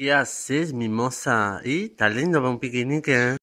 ¿Qué haces, mimosa? ¿Y? ¿Está lindo para un piquenique? Eh?